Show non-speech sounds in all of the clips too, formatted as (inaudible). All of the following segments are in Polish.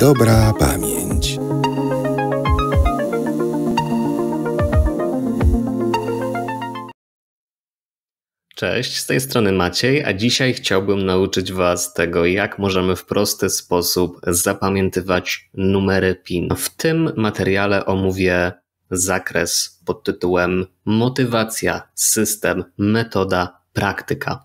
Dobra pamięć. Cześć, z tej strony Maciej, a dzisiaj chciałbym nauczyć Was tego, jak możemy w prosty sposób zapamiętywać numery PIN. W tym materiale omówię zakres pod tytułem Motywacja, system, metoda, praktyka.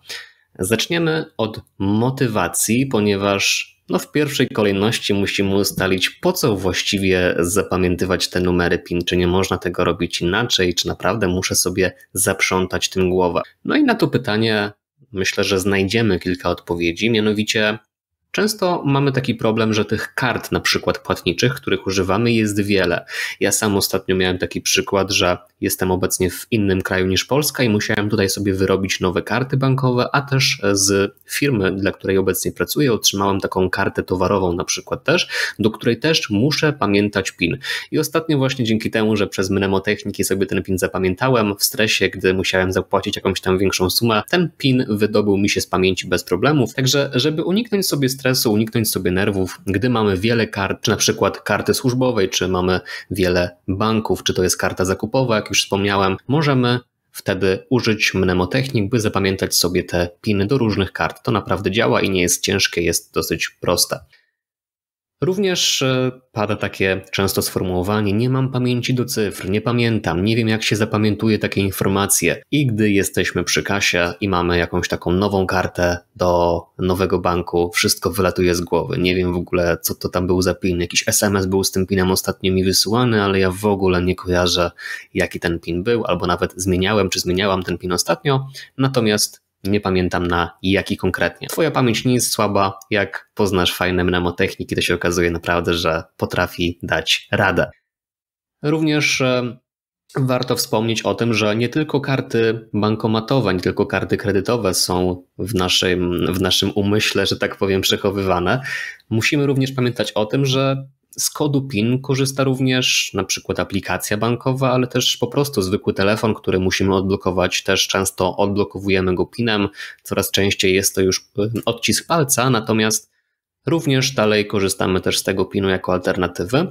Zaczniemy od motywacji, ponieważ no w pierwszej kolejności musimy ustalić, po co właściwie zapamiętywać te numery PIN, czy nie można tego robić inaczej, czy naprawdę muszę sobie zaprzątać tym głowę. No i na to pytanie myślę, że znajdziemy kilka odpowiedzi, mianowicie Często mamy taki problem, że tych kart na przykład płatniczych, których używamy jest wiele. Ja sam ostatnio miałem taki przykład, że jestem obecnie w innym kraju niż Polska i musiałem tutaj sobie wyrobić nowe karty bankowe, a też z firmy, dla której obecnie pracuję, otrzymałem taką kartę towarową na przykład też, do której też muszę pamiętać PIN. I ostatnio właśnie dzięki temu, że przez mnemotechniki sobie ten PIN zapamiętałem, w stresie, gdy musiałem zapłacić jakąś tam większą sumę, ten PIN wydobył mi się z pamięci bez problemów. Także, żeby uniknąć sobie stresu, stresu, uniknąć sobie nerwów, gdy mamy wiele kart, czy na przykład karty służbowej, czy mamy wiele banków, czy to jest karta zakupowa, jak już wspomniałem, możemy wtedy użyć mnemotechnik, by zapamiętać sobie te piny do różnych kart. To naprawdę działa i nie jest ciężkie, jest dosyć proste. Również e, pada takie często sformułowanie: Nie mam pamięci do cyfr, nie pamiętam, nie wiem jak się zapamiętuje takie informacje. I gdy jesteśmy przy kasie i mamy jakąś taką nową kartę do nowego banku, wszystko wylatuje z głowy. Nie wiem w ogóle, co to tam był za pin. Jakiś SMS był z tym pinem ostatnio mi wysyłany, ale ja w ogóle nie kojarzę, jaki ten pin był, albo nawet zmieniałem czy zmieniałam ten pin ostatnio. Natomiast nie pamiętam na jaki konkretnie. Twoja pamięć nie jest słaba, jak poznasz fajne mnemotechniki, to się okazuje naprawdę, że potrafi dać radę. Również e, warto wspomnieć o tym, że nie tylko karty bankomatowe, nie tylko karty kredytowe są w naszym, w naszym umyśle, że tak powiem, przechowywane. Musimy również pamiętać o tym, że z kodu PIN korzysta również na przykład aplikacja bankowa, ale też po prostu zwykły telefon, który musimy odblokować. Też często odblokowujemy go PINem, coraz częściej jest to już y, odcisk palca, natomiast również dalej korzystamy też z tego PINu jako alternatywy.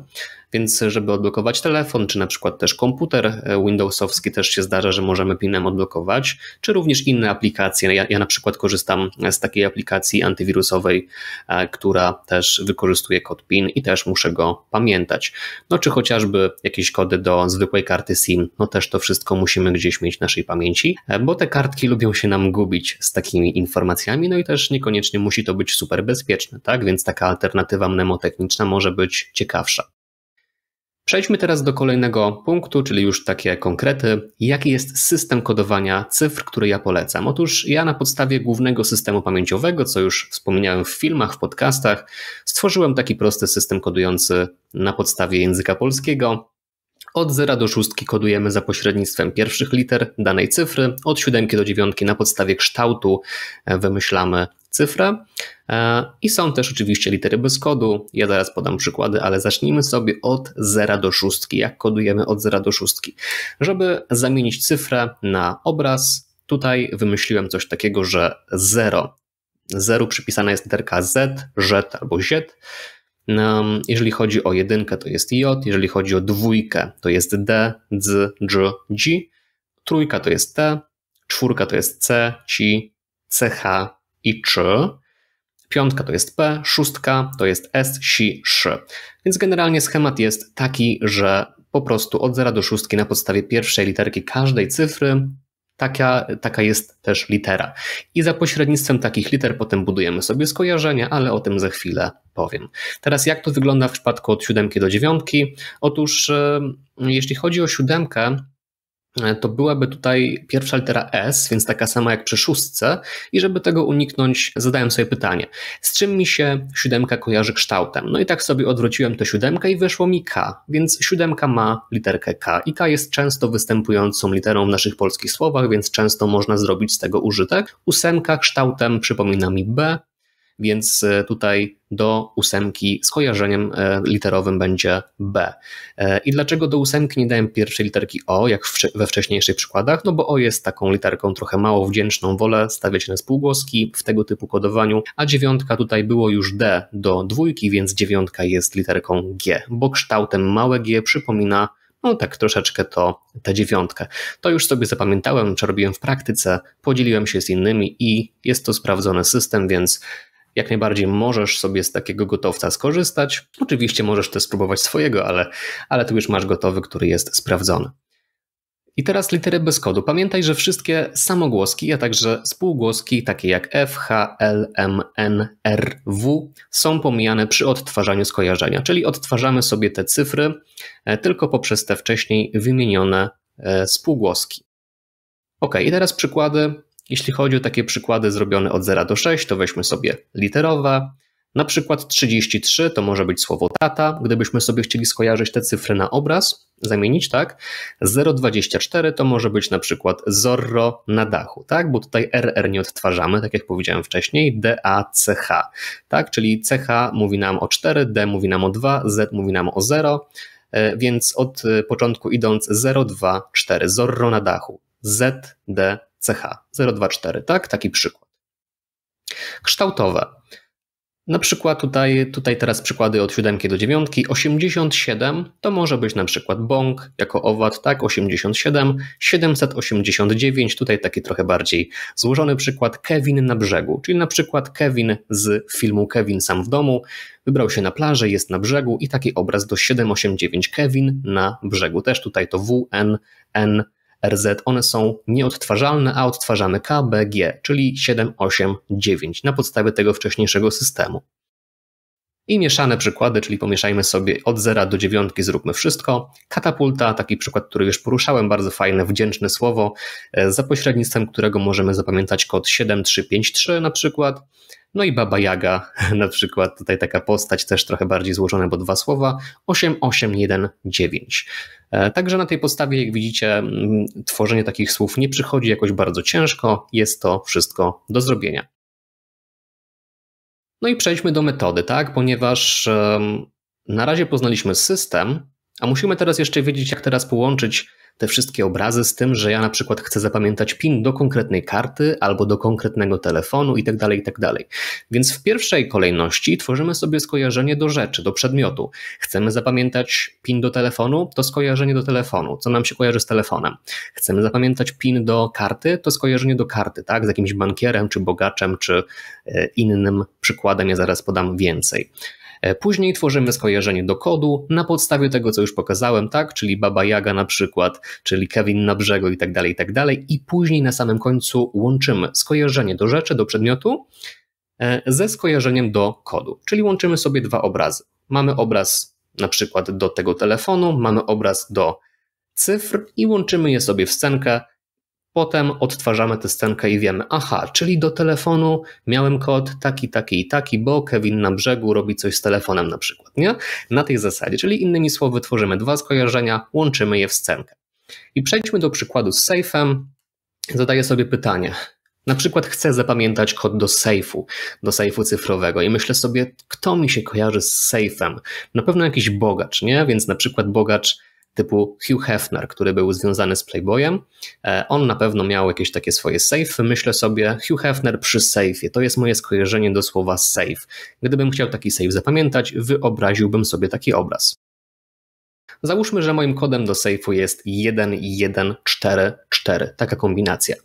Więc żeby odblokować telefon, czy na przykład też komputer e, Windowsowski też się zdarza, że możemy pinem odblokować, czy również inne aplikacje. Ja, ja na przykład korzystam z takiej aplikacji antywirusowej, e, która też wykorzystuje kod PIN i też muszę go pamiętać. No czy chociażby jakieś kody do zwykłej karty SIM, no też to wszystko musimy gdzieś mieć w naszej pamięci, e, bo te kartki lubią się nam gubić z takimi informacjami, no i też niekoniecznie musi to być super bezpieczne, tak? Więc taka alternatywa mnemotechniczna może być ciekawsza. Przejdźmy teraz do kolejnego punktu, czyli już takie konkrety. Jaki jest system kodowania cyfr, który ja polecam? Otóż ja na podstawie głównego systemu pamięciowego, co już wspomniałem w filmach, w podcastach, stworzyłem taki prosty system kodujący na podstawie języka polskiego. Od 0 do 6 kodujemy za pośrednictwem pierwszych liter danej cyfry, od 7 do 9 na podstawie kształtu e, wymyślamy cyfrę. E, I są też oczywiście litery bez kodu. Ja zaraz podam przykłady, ale zacznijmy sobie od 0 do 6. Jak kodujemy od 0 do 6? Żeby zamienić cyfrę na obraz, tutaj wymyśliłem coś takiego, że 0. 0 przypisana jest literka Z, Z albo Z. Jeżeli chodzi o jedynkę, to jest J, jeżeli chodzi o dwójkę, to jest D, Z, G, G, trójka to jest T, czwórka to jest C, Ci, CH, i czy. Piątka to jest P, szóstka to jest S, Si, Szy. Więc generalnie schemat jest taki, że po prostu od 0 do 6 na podstawie pierwszej literki każdej cyfry Taka, taka jest też litera. I za pośrednictwem takich liter potem budujemy sobie skojarzenia, ale o tym za chwilę powiem. Teraz jak to wygląda w przypadku od 7 do dziewiątki? Otóż jeśli chodzi o 7, E, to byłaby tutaj pierwsza litera S, więc taka sama jak przy szóstce. I żeby tego uniknąć, zadałem sobie pytanie, z czym mi się siódemka kojarzy kształtem? No i tak sobie odwróciłem tę siódemkę i wyszło mi K, więc siódemka ma literkę K. I K jest często występującą literą w naszych polskich słowach, więc często można zrobić z tego użytek. Ósemka kształtem przypomina mi B, więc e, tutaj do ósemki skojarzeniem e, literowym będzie B. E, I dlaczego do ósemki nie dałem pierwszej literki O, jak we wcześniejszych przykładach? No bo O jest taką literką trochę mało wdzięczną, wolę stawiać na spółgłoski w tego typu kodowaniu, a dziewiątka tutaj było już D do dwójki, więc dziewiątka jest literką G, bo kształtem małe G przypomina no tak troszeczkę to tę dziewiątkę. To już sobie zapamiętałem, czy robiłem w praktyce, podzieliłem się z innymi i jest to sprawdzony system, więc jak najbardziej możesz sobie z takiego gotowca skorzystać. Oczywiście możesz też spróbować swojego, ale, ale tu już masz gotowy, który jest sprawdzony. I teraz litery bez kodu. Pamiętaj, że wszystkie samogłoski, a także spółgłoski, takie jak F, H, L, M, N, R, W, są pomijane przy odtwarzaniu skojarzenia, czyli odtwarzamy sobie te cyfry e, tylko poprzez te wcześniej wymienione e, spółgłoski. Ok, i teraz przykłady jeśli chodzi o takie przykłady zrobione od 0 do 6, to weźmy sobie literowe. Na przykład 33 to może być słowo tata, gdybyśmy sobie chcieli skojarzyć te cyfry na obraz, zamienić, tak? 024 to może być na przykład Zorro na dachu, tak? Bo tutaj RR nie odtwarzamy, tak jak powiedziałem wcześniej, DACH, tak? Czyli CH mówi nam o 4, D mówi nam o 2, Z mówi nam o 0, e, więc od e, początku idąc 024, Zorro na dachu, Z, D, CH 024, tak? Taki przykład. Kształtowe. Na przykład tutaj, tutaj teraz przykłady od 7 do 9. 87 to może być na przykład bąk jako owad, tak? 87, 789, tutaj taki trochę bardziej złożony przykład. Kevin na brzegu, czyli na przykład Kevin z filmu Kevin sam w domu. Wybrał się na plażę, jest na brzegu i taki obraz do 789. Kevin na brzegu. Też tutaj to W, N, N, RZ, one są nieodtwarzalne, a odtwarzamy KBG, czyli 7, 8, 9 na podstawie tego wcześniejszego systemu. I mieszane przykłady, czyli pomieszajmy sobie od 0 do 9, zróbmy wszystko. Katapulta, taki przykład, który już poruszałem, bardzo fajne, wdzięczne słowo, e, za pośrednictwem którego możemy zapamiętać kod 7353 na przykład. No i Baba Jaga, (laughs) na przykład tutaj taka postać też trochę bardziej złożona, bo dwa słowa, 8819. E, także na tej podstawie, jak widzicie, mm, tworzenie takich słów nie przychodzi jakoś bardzo ciężko, jest to wszystko do zrobienia. No i przejdźmy do metody, tak? Ponieważ na razie poznaliśmy system, a musimy teraz jeszcze wiedzieć, jak teraz połączyć te wszystkie obrazy z tym, że ja na przykład chcę zapamiętać PIN do konkretnej karty albo do konkretnego telefonu itd., tak itd. Tak Więc w pierwszej kolejności tworzymy sobie skojarzenie do rzeczy, do przedmiotu. Chcemy zapamiętać PIN do telefonu, to skojarzenie do telefonu, co nam się kojarzy z telefonem. Chcemy zapamiętać PIN do karty, to skojarzenie do karty, tak, z jakimś bankierem, czy bogaczem, czy e, innym przykładem, ja zaraz podam więcej. E, później tworzymy skojarzenie do kodu na podstawie tego, co już pokazałem, tak? Czyli Baba Jaga na przykład, czyli Kevin na brzegu i tak dalej, i tak dalej. I później na samym końcu łączymy skojarzenie do rzeczy, do przedmiotu e, ze skojarzeniem do kodu, czyli łączymy sobie dwa obrazy. Mamy obraz na przykład do tego telefonu, mamy obraz do cyfr i łączymy je sobie w scenkę, Potem odtwarzamy tę scenkę i wiemy, aha, czyli do telefonu miałem kod taki, taki i taki, bo Kevin na brzegu robi coś z telefonem na przykład, nie? Na tej zasadzie, czyli innymi słowy tworzymy dwa skojarzenia, łączymy je w scenkę. I przejdźmy do przykładu z safe'em. Zadaję sobie pytanie, na przykład chcę zapamiętać kod do sejfu, do sejfu cyfrowego i myślę sobie, kto mi się kojarzy z sejfem? Na pewno jakiś bogacz, nie? Więc na przykład bogacz typu Hugh Hefner, który był związany z Playboyem. E, on na pewno miał jakieś takie swoje safe. Myślę sobie, Hugh Hefner przy safe'ie. To jest moje skojarzenie do słowa safe. Gdybym chciał taki safe zapamiętać, wyobraziłbym sobie taki obraz. Załóżmy, że moim kodem do safe'u jest 1144, taka kombinacja.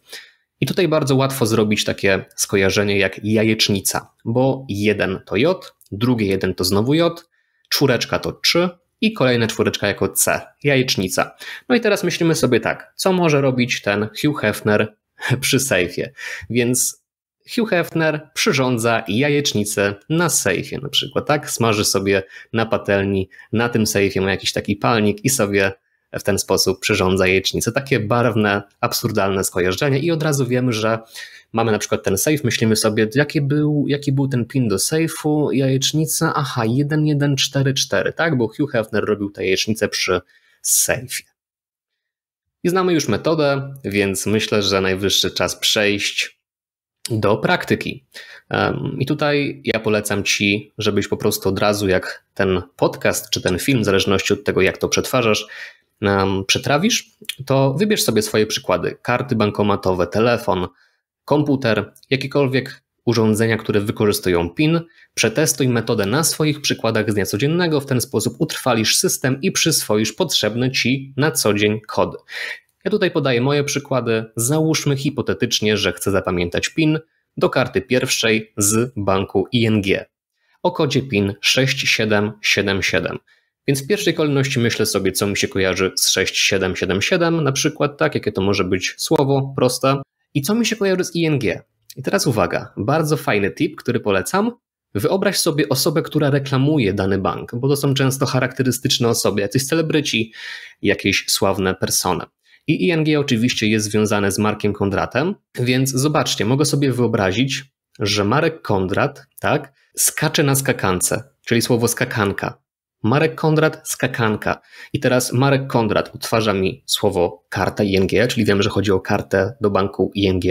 I tutaj bardzo łatwo zrobić takie skojarzenie jak jajecznica, bo jeden to J, drugie jeden to znowu J, czwóreczka to 3, i kolejna czwóreczka jako C, jajecznica. No i teraz myślimy sobie tak, co może robić ten Hugh Hefner (laughs) przy sejfie? Więc Hugh Hefner przyrządza jajecznicę na sejfie na przykład, tak? Smaży sobie na patelni, na tym sejfie ma jakiś taki palnik i sobie w ten sposób przyrządza jajecznicę. Takie barwne, absurdalne skojarzenie i od razu wiemy, że mamy na przykład ten safe, myślimy sobie, jaki był, jaki był ten pin do safe'u, jajecznica, aha, 1144, tak, bo Hugh Hefner robił tę jajecznicę przy safe'ie. I znamy już metodę, więc myślę, że najwyższy czas przejść do praktyki. I tutaj ja polecam Ci, żebyś po prostu od razu, jak ten podcast czy ten film, w zależności od tego, jak to przetwarzasz, przetrawisz, to wybierz sobie swoje przykłady: karty bankomatowe, telefon, komputer, jakiekolwiek urządzenia, które wykorzystują PIN, przetestuj metodę na swoich przykładach z dnia codziennego, w ten sposób utrwalisz system i przyswoisz potrzebne ci na co dzień kody. Ja tutaj podaję moje przykłady. Załóżmy hipotetycznie, że chcę zapamiętać PIN do karty pierwszej z banku ING o kodzie PIN 6777. Więc w pierwszej kolejności myślę sobie, co mi się kojarzy z 6777, na przykład tak, jakie to może być słowo, proste, i co mi się kojarzy z ING? I teraz uwaga, bardzo fajny tip, który polecam. Wyobraź sobie osobę, która reklamuje dany bank, bo to są często charakterystyczne osoby, jacyś celebryci, jakieś sławne persony. I ING oczywiście jest związane z Markiem Kondratem, więc zobaczcie, mogę sobie wyobrazić, że Marek Kondrat, tak, skacze na skakance, czyli słowo skakanka. Marek Kondrat, skakanka. I teraz Marek Kondrat utwarza mi słowo karta ING, czyli wiem, że chodzi o kartę do banku ING,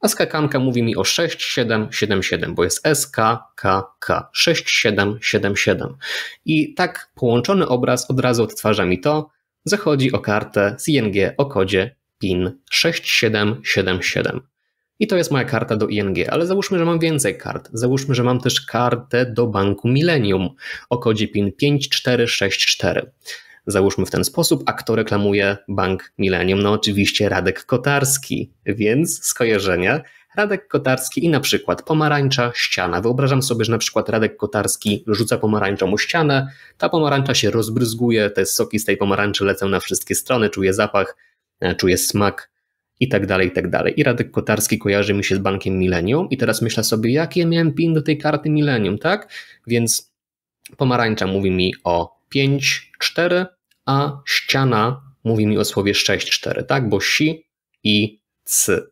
a skakanka mówi mi o 6777, bo jest SKKK 6777. I tak połączony obraz od razu odtwarza mi to, że chodzi o kartę z ING o kodzie PIN 6777. I to jest moja karta do ING, ale załóżmy, że mam więcej kart. Załóżmy, że mam też kartę do banku Millennium o kodzie PIN 5464. Załóżmy w ten sposób, a kto reklamuje bank Millennium? No oczywiście Radek Kotarski, więc skojarzenia Radek Kotarski i na przykład pomarańcza ściana. Wyobrażam sobie, że na przykład Radek Kotarski rzuca pomarańczą o ścianę, ta pomarańcza się rozbryzguje, te soki z tej pomarańczy lecą na wszystkie strony, czuję zapach, e, czuję smak, i tak dalej, i tak dalej. I Radek Kotarski kojarzy mi się z bankiem Millennium i teraz myślę sobie, jaki ja miałem PIN do tej karty Millennium, tak? Więc pomarańcza mówi mi o 5, 4, a ściana mówi mi o słowie 6, 4, tak? Bo si i c.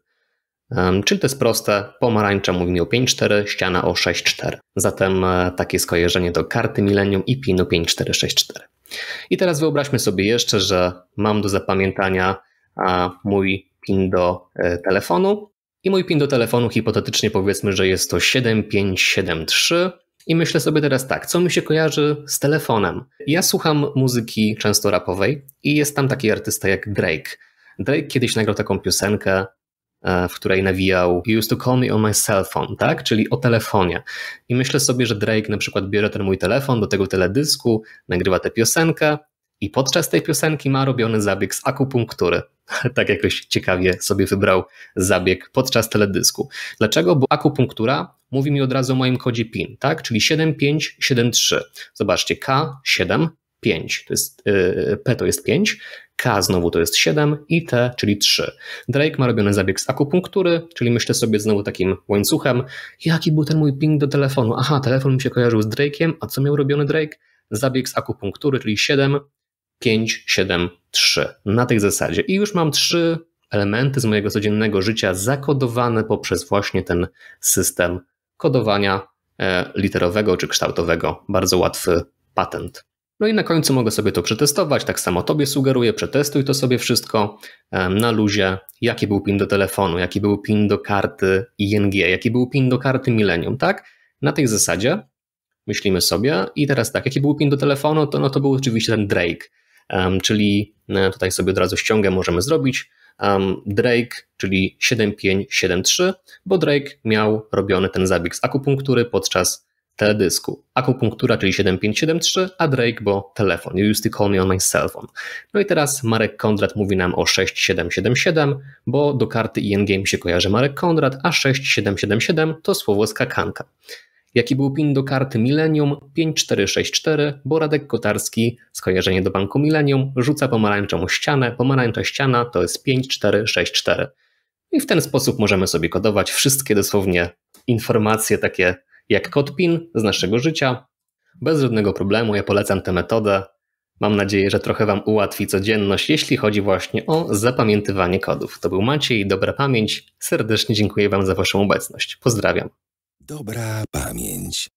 Um, czyli to jest proste, pomarańcza mówi mi o 5, 4, ściana o 6, 4. Zatem e, takie skojarzenie do karty Millennium i PIN o 5, 4, 6, 4. I teraz wyobraźmy sobie jeszcze, że mam do zapamiętania a, mój PIN do e, telefonu. I mój PIN do telefonu hipotetycznie powiedzmy, że jest to 7573. I myślę sobie teraz tak, co mi się kojarzy z telefonem? Ja słucham muzyki często rapowej i jest tam taki artysta jak Drake. Drake kiedyś nagrał taką piosenkę, e, w której nawijał You used to call me on my cell phone, tak? Czyli o telefonie. I myślę sobie, że Drake na przykład bierze ten mój telefon do tego teledysku, nagrywa tę piosenkę i podczas tej piosenki ma robiony zabieg z akupunktury. (laughs) tak jakoś ciekawie sobie wybrał zabieg podczas teledysku. Dlaczego? Bo akupunktura mówi mi od razu o moim kodzie PIN, tak? Czyli 7573. Zobaczcie, K7, 5, to jest, y, P to jest 5, K znowu to jest 7 i T, czyli 3. Drake ma robiony zabieg z akupunktury, czyli myślę sobie znowu takim łańcuchem, jaki był ten mój ping do telefonu? Aha, telefon mi się kojarzył z Drake'iem, a co miał robiony Drake? Zabieg z akupunktury, czyli 7, 5, 7, 3. Na tej zasadzie. I już mam trzy elementy z mojego codziennego życia zakodowane poprzez właśnie ten system kodowania e, literowego czy kształtowego. Bardzo łatwy patent. No i na końcu mogę sobie to przetestować, tak samo Tobie sugeruję, przetestuj to sobie wszystko e, na luzie, jaki był pin do telefonu, jaki był pin do karty ING, jaki był pin do karty Millennium, tak? Na tej zasadzie myślimy sobie i teraz tak, jaki był pin do telefonu, to no to był oczywiście ten Drake czyli e, tutaj sobie od razu ściągę możemy zrobić. Drake, czyli 7573, bo Drake miał robiony ten zabieg z akupunktury podczas teledysku. Akupunktura, czyli 7573, a Drake, bo telefon. You used to call me on my cell phone. No i teraz Marek Kondrat mówi nam o 6777, bo do karty ING mi się kojarzy Marek Kondrat, a 6777 to słowo skakanka. Jaki był PIN do karty Millennium 5464, bo Radek Kotarski, skojarzenie do banku Millennium, rzuca pomarańczą ścianę, pomarańcza ściana to jest 5464. I w ten sposób możemy sobie kodować wszystkie dosłownie informacje takie jak kod PIN z naszego życia. Bez żadnego problemu, ja polecam tę metodę. Mam nadzieję, że trochę Wam ułatwi codzienność, jeśli chodzi właśnie o zapamiętywanie kodów. To był Maciej, dobra pamięć. Serdecznie dziękuję Wam za Waszą obecność. Pozdrawiam. Dobra pamięć.